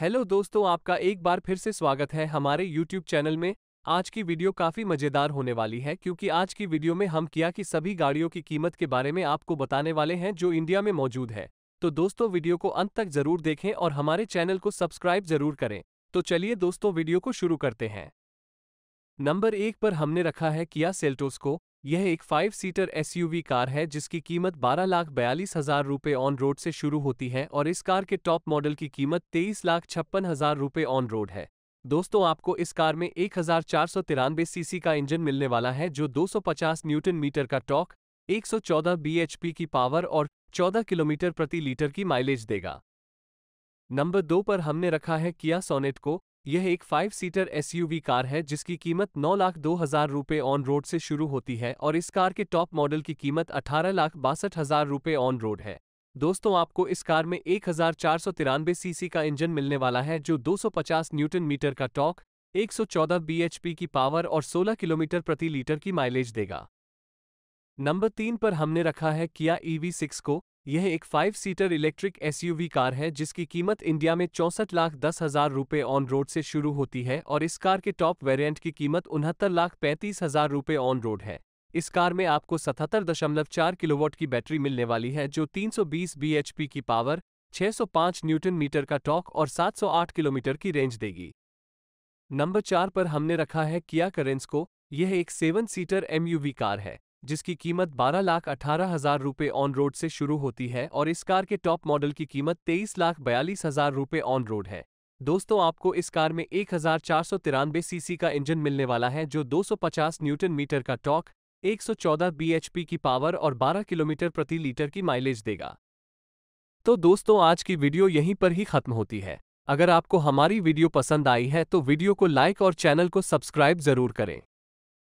hello दोस्तों आपका एक बार फिर से स्वागत है हमारे YouTube चैनल में आज की वीडियो काफ़ी मज़ेदार होने वाली है क्योंकि आज की वीडियो में हम किया की सभी गाड़ियों की कीमत के बारे में आपको बताने वाले हैं जो इंडिया में मौजूद है तो दोस्तों वीडियो को अंत तक जरूर देखें और हमारे चैनल को सब्सक्राइब जरूर करें तो चलिए दोस्तों वीडियो को शुरू करते हैं नंबर एक पर हमने रखा है किया सेल्टोस को यह एक फाइव सीटर एसयूवी कार है जिसकी कीमत बारह लाख बयालीस हजार रुपये ऑन रोड से शुरू होती है और इस कार के टॉप मॉडल की कीमत तेईस लाख छप्पन हजार रुपये ऑन रोड है दोस्तों आपको इस कार में एक हजार चार सौ तिरानबे सीसी का इंजन मिलने वाला है जो दो सौ पचास न्यूटन मीटर का टॉक एक सौ चौदह बीएचपी की पावर और चौदह किलोमीटर प्रति लीटर की माइलेज देगा नंबर दो पर हमने रखा है किया सोनेट को यह एक फाइव सीटर एसयूवी कार है जिसकी कीमत नौ लाख दो हजार रुपये ऑन रोड से शुरू होती है और इस कार के टॉप मॉडल की कीमत अठारह लाख बासठ हजार रुपये ऑन रोड है दोस्तों आपको इस कार में एक हजार चार सौ तिरानवे सीसी का इंजन मिलने वाला है जो 250 न्यूटन मीटर का टॉक 114 बीएचपी की पावर और 16 किलोमीटर प्रति लीटर की माइलेज देगा नंबर तीन पर हमने रखा है किया ईवी सिक्स को यह एक five seater electric SUV car है जिसकी कीमत इंडिया में चौंसठ लाख दस हजार रुपये ऑन रोड से शुरू होती है और इस कार के टॉप वेरिएंट की कीमत उनहत्तर लाख पैंतीस हजार रुपये ऑन रोड है इस कार में आपको सतहत्तर दशमलव चार किलोवाट की बैटरी मिलने वाली है जो 320 बीएचपी की पावर 605 न्यूटन मीटर का टॉक और 708 किलोमीटर की रेंज देगी नंबर चार पर हमने रखा है किया करेंस को यह एक सेवन सीटर एमयूवी कार है जिसकी कीमत बारह लाख अठारह हजार रुपये ऑन रोड से शुरू होती है और इस कार के टॉप मॉडल की कीमत तेईस लाख बयालीस हजार रुपये ऑन रोड है दोस्तों आपको इस कार में एक हजार चार सौ तिरानवे सीसी का इंजन मिलने वाला है जो 250 न्यूटन मीटर का टॉक 114 पी की पावर और 12 किलोमीटर प्रति लीटर की माइलेज देगा तो दोस्तों आज की वीडियो यहीं पर ही खत्म होती है अगर आपको हमारी वीडियो पसंद आई है तो वीडियो को लाइक और चैनल को सब्सक्राइब जरूर करें